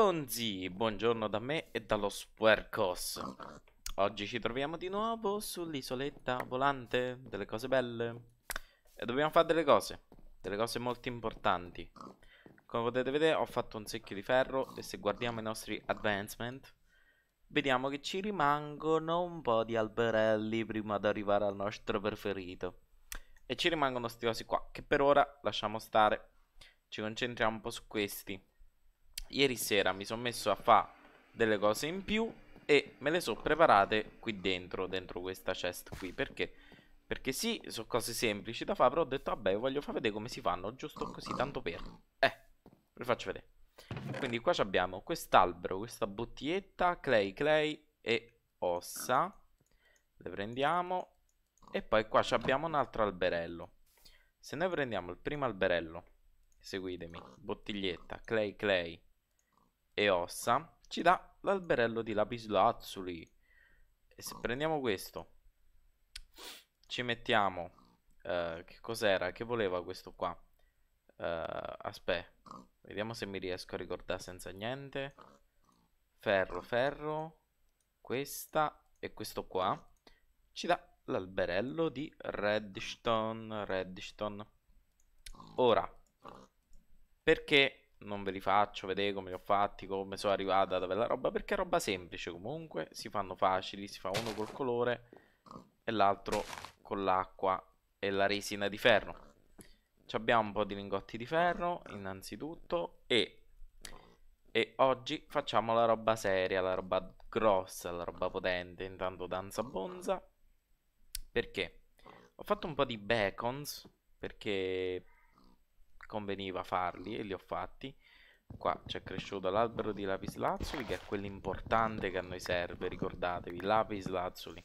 Ponzi, buongiorno da me e dallo Spuercos. Oggi ci troviamo di nuovo sull'isoletta volante delle cose belle. E dobbiamo fare delle cose, delle cose molto importanti. Come potete vedere ho fatto un secchio di ferro e se guardiamo i nostri advancement vediamo che ci rimangono un po' di alberelli prima di arrivare al nostro preferito. E ci rimangono questi cosi qua che per ora lasciamo stare. Ci concentriamo un po' su questi ieri sera mi sono messo a fare delle cose in più e me le sono preparate qui dentro, dentro questa chest qui, perché... Perché sì, sono cose semplici da fare, però ho detto, vabbè, voglio far vedere come si fanno, giusto così, tanto per... Eh, vi faccio vedere. Quindi qua abbiamo quest'albero, questa bottiglietta, clay, clay e ossa. Le prendiamo. E poi qua abbiamo un altro alberello. Se noi prendiamo il primo alberello, seguitemi, bottiglietta, clay, clay, e ossa, ci dà l'alberello di lapislazzuli. E se prendiamo questo, ci mettiamo... Uh, che cos'era? Che voleva questo qua? Uh, eh, aspetta, vediamo se mi riesco a ricordare senza niente. Ferro, ferro, questa e questo qua. Ci dà l'alberello di redstone, redstone. Ora, perché non ve li faccio vedere come li ho fatti, come sono arrivata da quella roba, perché è roba semplice comunque, si fanno facili, si fa uno col colore e l'altro con l'acqua e la resina di ferro. Ci abbiamo un po' di lingotti di ferro innanzitutto e, e oggi facciamo la roba seria, la roba grossa, la roba potente, intanto danza bonza, perché ho fatto un po' di bacons, perché conveniva farli e li ho fatti. Qua c'è cresciuto l'albero di lapislazzuli che è quell'importante che a noi serve, ricordatevi, lapislazzuli.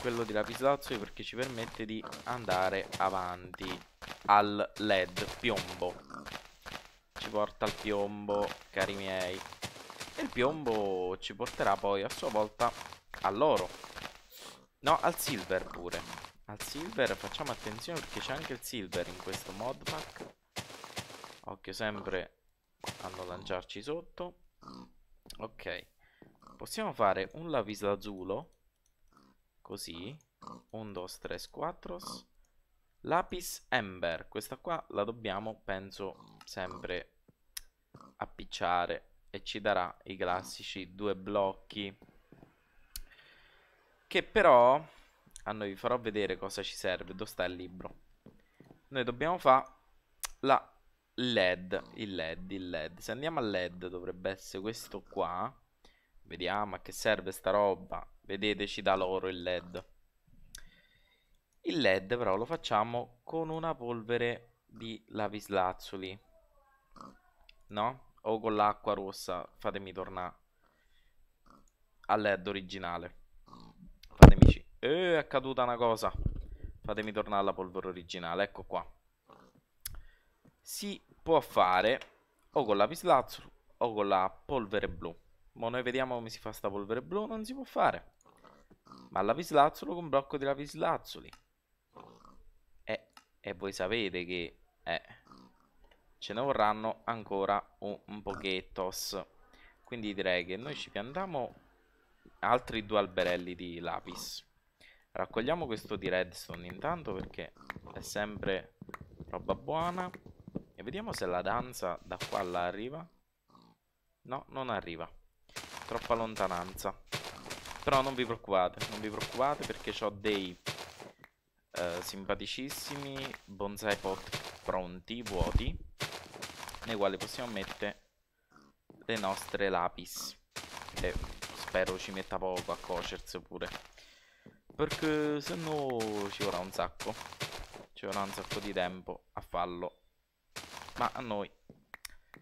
Quello di lapislazzuli perché ci permette di andare avanti al led piombo. Ci porta al piombo, cari miei. E il piombo ci porterà poi a sua volta all'oro. No, al silver pure. Al silver facciamo attenzione perché c'è anche il silver in questo mod pack. Occhio sempre a non lanciarci sotto. Ok. Possiamo fare un lapislazzulo. Così. Un, dos, tres, quattro. Lapis Ember. Questa qua la dobbiamo, penso, sempre appicciare. E ci darà i classici due blocchi. Che però a noi vi farò vedere cosa ci serve, dove sta il libro. Noi dobbiamo fare la LED, il LED, il LED. Se andiamo a LED dovrebbe essere questo qua. Vediamo a che serve sta roba. Vedeteci da loro il LED. Il LED però lo facciamo con una polvere di lapislazzuli. No? O con l'acqua rossa. Fatemi tornare al LED originale. Fatemi e è accaduta una cosa. Fatemi tornare alla polvere originale, ecco qua. Si può fare o con la lapislazzolo o con la polvere blu. Ma noi vediamo come si fa sta polvere blu, non si può fare. Ma lapislazzolo con blocco di lapislazzoli. E, eh, e voi sapete che... Eh, ce ne vorranno ancora un, un pochettos. Quindi direi che noi ci piantiamo altri due alberelli di lapis. Raccogliamo questo di redstone intanto perché è sempre roba buona. E vediamo se la danza da qua alla arriva. No, non arriva. Troppa lontananza. Però non vi preoccupate, non vi preoccupate perché ho dei eh, simpaticissimi bonsai pot pronti, vuoti, nei quali possiamo mettere le nostre lapis. E spero ci metta poco a cocersi pure perché se no ci vorrà un sacco. Ci vorrà un sacco di tempo a farlo. Ma a noi,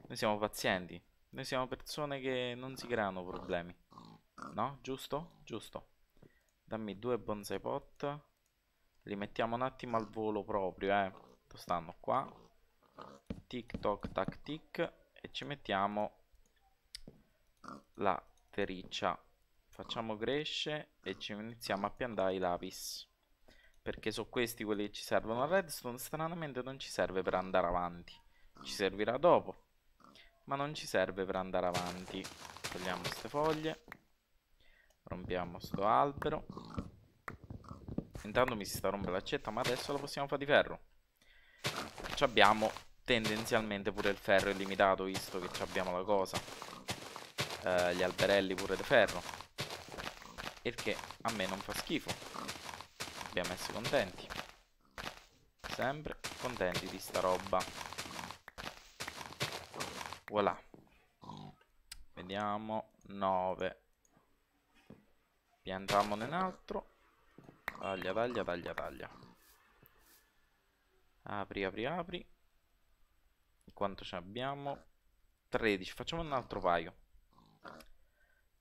noi siamo pazienti. Noi siamo persone che non si creano problemi. No? Giusto? Giusto. Dammi due bonsai pot. Li mettiamo un attimo al volo proprio, eh. Stanno qua. Tic toc tac tic. E ci mettiamo la tericcia facciamo cresce e ci iniziamo a piantare i lapis perché sono questi quelli che ci servono La redstone stranamente non ci serve per andare avanti ci servirà dopo ma non ci serve per andare avanti togliamo queste foglie rompiamo sto albero intanto mi si sta rompendo l'accetta ma adesso la possiamo fare di ferro ci abbiamo tendenzialmente pure il ferro illimitato visto che abbiamo la cosa eh, gli alberelli pure di ferro il che a me non fa schifo. Abbiamo messo contenti. Sempre contenti di sta roba. Voilà. Vediamo 9. Piantamone un altro. Taglia, taglia, taglia, taglia. Apri, apri, apri. Quanto ci abbiamo? 13. Facciamo un altro paio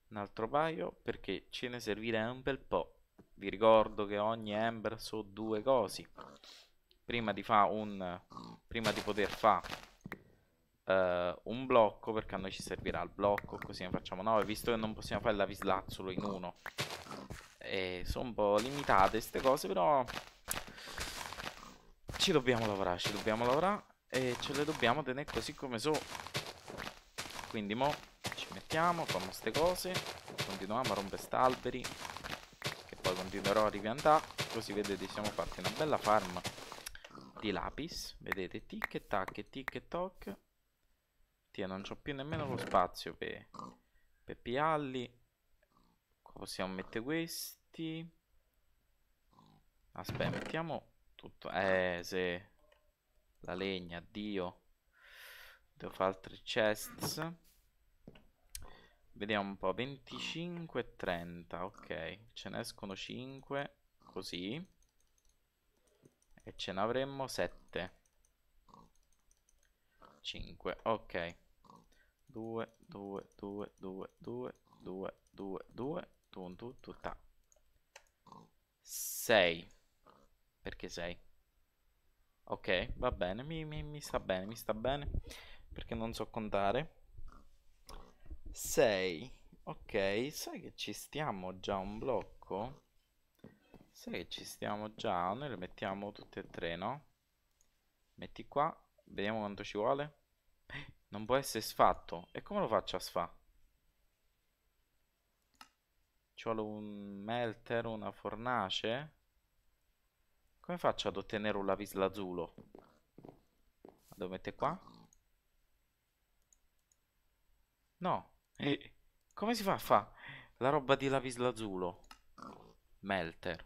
un altro paio perché ce ne servirà un bel po'. Vi ricordo che ogni Ember so due cose. Prima di, fa un, prima di poter fare uh, un blocco, perché a noi ci servirà il blocco, così ne facciamo 9, visto che non possiamo fare il lapislazzolo in uno. E sono un po' limitate queste cose, però ci dobbiamo lavorare, ci dobbiamo lavorare e ce le dobbiamo tenere così come so. Quindi mo' ci mettiamo, fanno queste cose, continuiamo a rompere alberi, che poi continuerò a ripiantare, così vedete siamo fatti una bella farm di lapis, vedete tic e tac e tic e toc, Tia, non c'ho più nemmeno lo spazio per, per pialli, qua possiamo mettere questi, aspetta mettiamo tutto, eh se la legna, addio, devo fare altre chests, Vediamo un po', 25 e 30, mm. ok, ce ne escono 5, così, e ce ne avremmo 7, 5, ok, 2, 2, 2, 2, 2, 2, 2, 2, 2, 2, 2, 2, 6, perché 6? Ok, va bene, mi, mi, mi sta bene, mi sta bene, perché non so contare. 6 ok sai che ci stiamo già un blocco sai che ci stiamo già noi le mettiamo tutte e tre no metti qua vediamo quanto ci vuole non può essere sfatto e come lo faccio a sfa ci vuole un melter una fornace come faccio ad ottenere un lapislazzulo lo mettere qua no e come si fa a fa la roba di lapislazulo? Melter.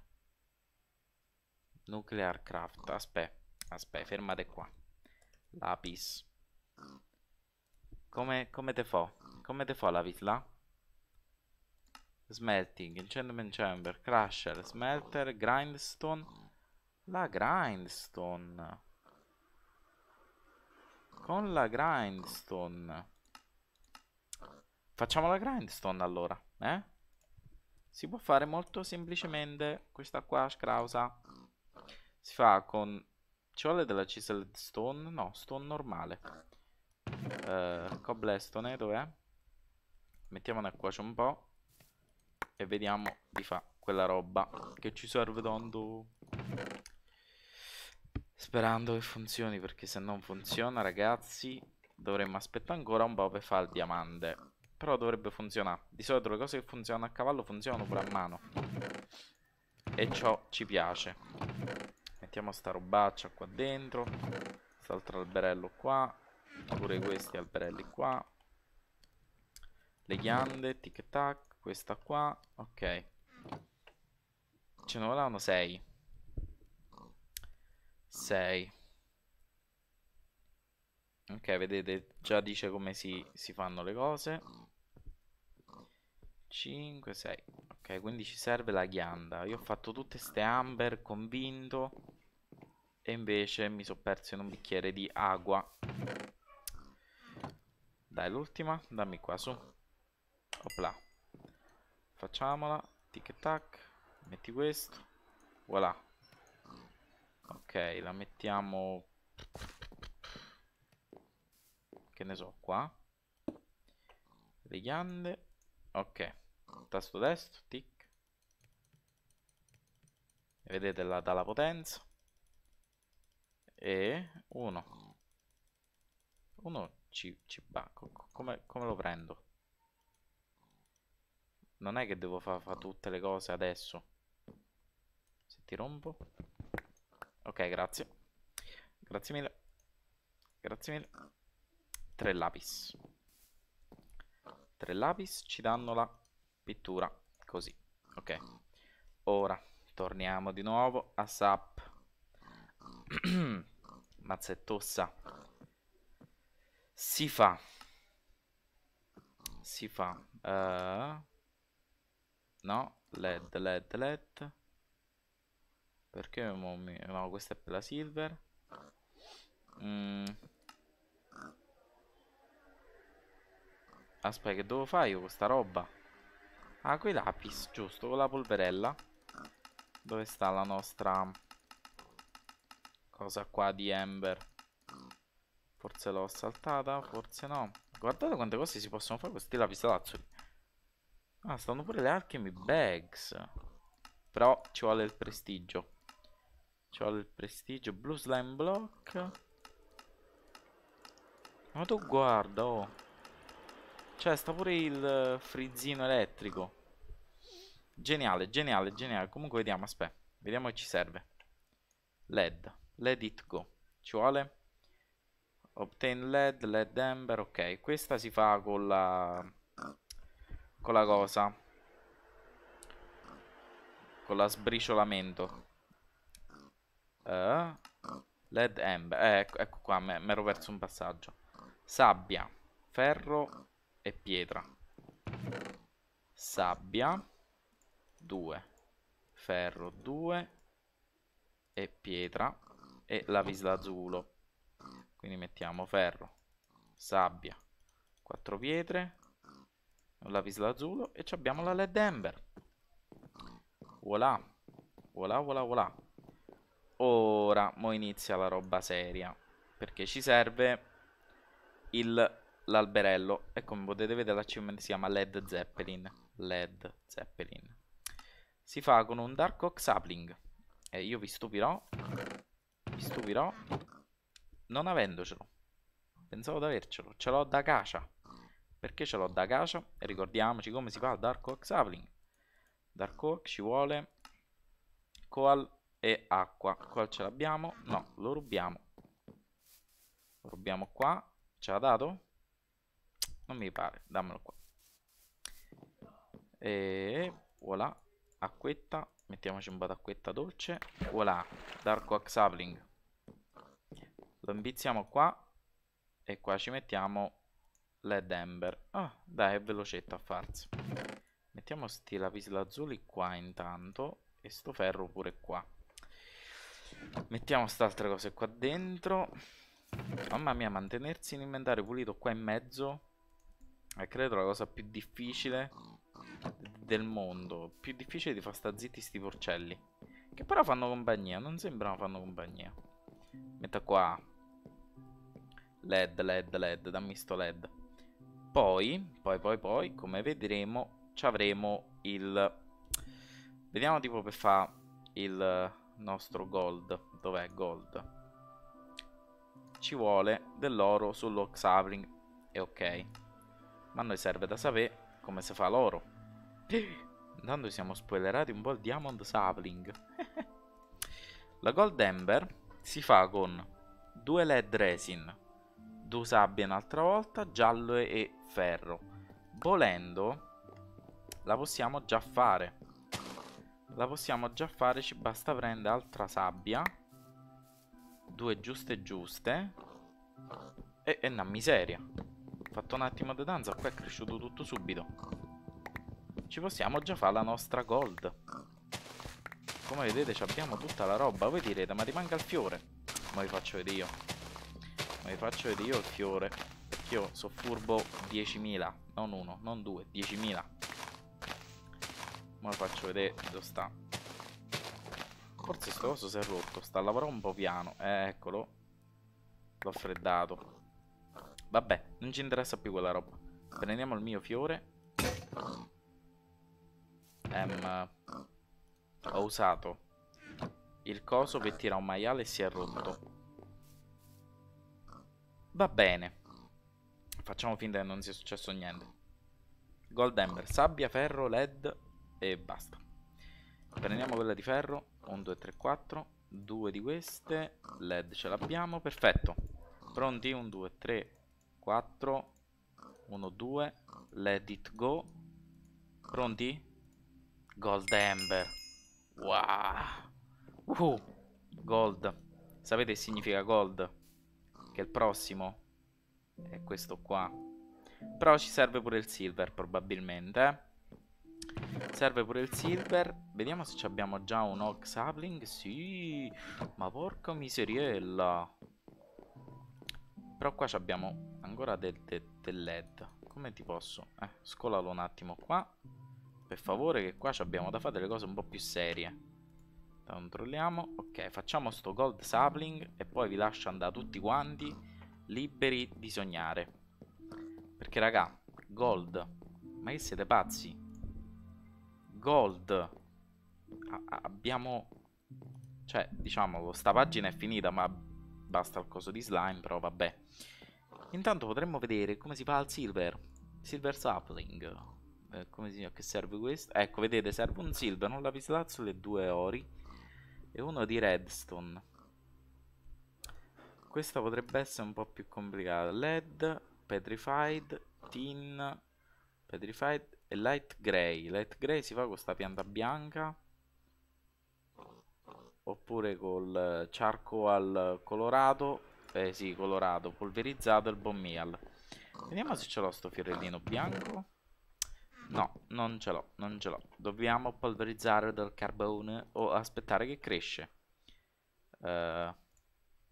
Nuclear craft. Aspetta, aspetta, fermate qua. Lapis. Come, come te fa? Come te fa lapis là? Smelting, enchantment chamber, crusher, smelter, grindstone. La grindstone. Con la grindstone. Facciamo la grindstone allora, eh? Si può fare molto semplicemente questa qua, scrausa. Si fa con... Ci vuole della chiseled stone? No, stone normale. Uh, cobblestone, dov'è? Mettiamone qua c'è un po'. E vediamo di fa quella roba che ci serve tanto. Sperando che funzioni, perché se non funziona, ragazzi, dovremmo aspettare ancora un po' per fare il diamante. Però dovrebbe funzionare. Di solito le cose che funzionano a cavallo funzionano pure a mano. E ciò ci piace. Mettiamo sta robaccia qua dentro. Quest'altro alberello qua. Pure questi alberelli qua. Le ghiande, tic tac. Questa qua. Ok. Ce ne volevano 6. 6. Ok, vedete, già dice come si, si fanno le cose. 5, 6 Ok, quindi ci serve la ghianda Io ho fatto tutte ste amber, convinto E invece mi sono perso in un bicchiere di acqua Dai, l'ultima Dammi qua, su Opla Facciamola Tic tac Metti questo Voilà Ok, la mettiamo Che ne so, qua Le ghiande ok tasto destro tic vedete la, dalla potenza e 1 1 ci, ci bacco come, come lo prendo non è che devo fare fa tutte le cose adesso se ti rompo ok grazie grazie mille grazie mille tre lapis 3 lapis ci danno la pittura così ok ora torniamo di nuovo a sap mazzettossa si fa si fa uh, no led led led perché mi... no questa è per la silver mm, Aspetta, che devo fare io questa roba? Ah, quei lapis, giusto, con la polverella. Dove sta la nostra... Cosa qua di Ember? Forse l'ho saltata, forse no. Guardate quante cose si possono fare con questi lapis lazzoli. Ah, stanno pure le alchemy bags. Però ci vuole il prestigio. Ci vuole il prestigio. Blue slime block. Ma tu guarda, oh. Cioè, sta pure il eh, frizzino elettrico. Geniale, geniale, geniale. Comunque vediamo, aspetta. Vediamo che ci serve. LED. LED it go. Ci vuole? Obtain LED, LED ember, ok. Questa si fa con la... Con la cosa. Con la sbriciolamento. Uh, eh? LED ember. Eh, ecco, ecco qua, mi ero perso un passaggio. Sabbia, ferro, e pietra. Sabbia 2, ferro 2 e pietra e lapislazzulo. Quindi mettiamo ferro, sabbia, 4 pietre, un lapislazzulo e abbiamo la led ember. Voilà, voilà, voilà, voilà. Ora, mo inizia la roba seria, perché ci serve il l'alberello e come potete vedere l'achievement si chiama Led Zeppelin. Led Zeppelin. Si fa con un Dark Oak Sapling e io vi stupirò, vi stupirò non avendocelo. Pensavo di avercelo, ce l'ho da cacia. Perché ce l'ho da cacia? E ricordiamoci come si fa il Dark Oak Sapling. Dark Oak ci vuole coal e acqua. Coal ce l'abbiamo? No, lo rubiamo. Lo rubiamo qua. Ce l'ha dato? Non mi pare, dammelo qua. E voilà, acquetta, mettiamoci un po' d'acquetta dolce. Voilà, Dark Oak Sapling. Lo imbizziamo qua e qua ci mettiamo Led Ember. Ah, dai, è velocetta a farsi. Mettiamo sti lapislazzuli qua intanto e sto ferro pure qua. Mettiamo queste altre cose qua dentro. Mamma mia, mantenersi in inventario pulito qua in mezzo è eh, credo la cosa più difficile del mondo. Più difficile di far sta zitti sti porcelli. Che però fanno compagnia. Non sembrano fanno compagnia. Metta qua. LED, LED, LED. Dammi sto LED. Poi, poi, poi, poi, come vedremo, ci avremo il... Vediamo tipo per fa il nostro gold. Dov'è gold? Ci vuole dell'oro sullo Xavring. E ok. Ma a noi serve da sapere come si fa l'oro. Intanto siamo spoilerati un po' il Diamond Sapling. La Gold Ember si fa con due LED resin, due sabbie un'altra volta, giallo e ferro. Volendo la possiamo già fare. La possiamo già fare, ci basta prendere altra sabbia. Due giuste giuste. E, e una miseria. Fatto un attimo di danza, qua è cresciuto tutto subito. Ci possiamo già fare la nostra gold. Come vedete abbiamo tutta la roba. Voi direte, ma rimanga il fiore. Ma vi faccio vedere io. Ma vi faccio vedere io il fiore. Perché io so furbo 10.000. Non uno, non due, 10.000. Ma vi faccio vedere dove sta. Forse sto coso si è rotto. Sta a lavorare un po' piano. Eh, eccolo. L'ho freddato. Vabbè, non ci interessa più quella roba. Prendiamo il mio fiore. Ehm, ho usato il coso che tira un maiale e si è rotto. Va bene. Facciamo finta che non sia successo niente. Gold Ember, sabbia, ferro, led e basta. Prendiamo quella di ferro. 1, 2, 3, 4. Due di queste. Led ce l'abbiamo. Perfetto. Pronti? 1, 2, 3, 4, 1, 2, let it go. Pronti? Gold Ember. Wow. Uh, gold. Sapete che significa gold? Che il prossimo è questo qua. Però ci serve pure il silver probabilmente. Eh. Serve pure il silver. Vediamo se abbiamo già un ox Sapling. Sì. Ma porca miseriella. Però qua abbiamo ancora del, de, del led. Come ti posso? Eh, scolalo un attimo qua. Per favore che qua abbiamo da fare delle cose un po' più serie. Controlliamo. Ok, facciamo sto gold sapling e poi vi lascio andare tutti quanti liberi di sognare. Perché raga, gold. Ma che siete pazzi? Gold. A abbiamo... Cioè, diciamo, sta pagina è finita, ma basta il coso di slime, però vabbè. Intanto potremmo vedere come si fa il silver. Silver sapling. Eh, come si, a che serve questo? Ecco, vedete, serve un silver, un lapislazzolo e due ori. E uno di redstone. Questa potrebbe essere un po' più complicata. Lead, petrified, tin, petrified e light grey. Light grey si fa con questa pianta bianca oppure col eh, charco al colorato eh sì colorato polverizzato e il bommial vediamo se ce l'ho sto fiorellino bianco no non ce l'ho non ce l'ho dobbiamo polverizzare del carbone o aspettare che cresce uh,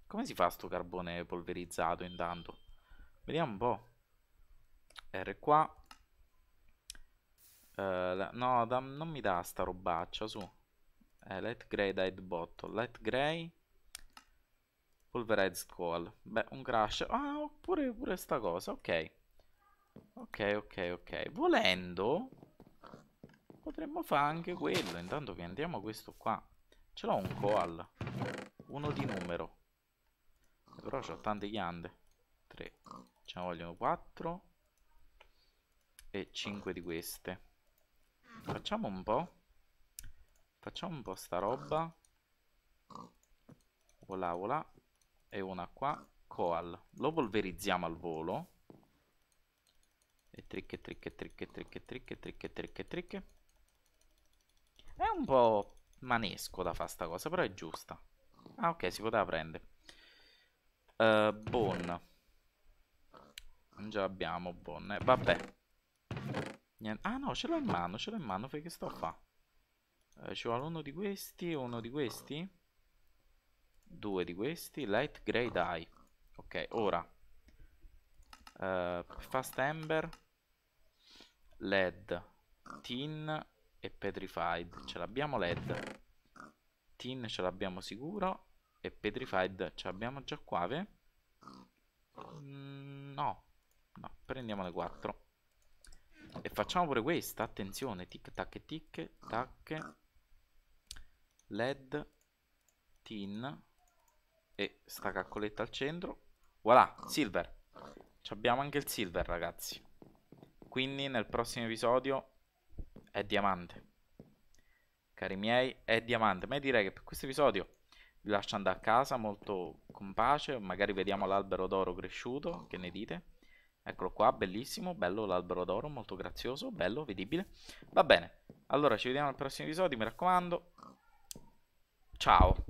come si fa sto carbone polverizzato intanto vediamo un po' R qua uh, no non mi dà sta robaccia su eh, light grey dyed bottle light gray pulverized coal beh un crash ah oppure pure sta cosa ok ok ok ok volendo potremmo fare anche quello intanto che andiamo a questo qua ce l'ho un coal uno di numero però ho tante ghiande 3 ce ne vogliono 4 e 5 di queste facciamo un po' Facciamo un po' sta roba. Ola ola. E una qua. Coal. Lo polverizziamo al volo. E tricche, tricche, tricche, tricche, tricche, tricche, tricche, tricche. È un po' manesco da fare sta cosa, però è giusta. Ah, ok, si poteva prendere. Uh, bon. Non ce l'abbiamo, Bon. Eh, vabbè. Niente. Ah, no, ce l'ho in mano, ce l'ho in mano. fai Che sto a fa? Eh, ci vuole uno di questi uno di questi due di questi light gray dye ok ora uh, fast amber led tin e petrified ce l'abbiamo led tin ce l'abbiamo sicuro e petrified ce l'abbiamo già qua ve? Mm, no no prendiamo le quattro e facciamo pure questa attenzione tic tac tic tac led tin e sta caccoletta al centro voilà silver C abbiamo anche il silver ragazzi quindi nel prossimo episodio è diamante cari miei è diamante ma io direi che per questo episodio vi lascio andare a casa molto con pace magari vediamo l'albero d'oro cresciuto che ne dite eccolo qua bellissimo bello l'albero d'oro molto grazioso bello vedibile va bene allora ci vediamo al prossimo episodio mi raccomando Ciao.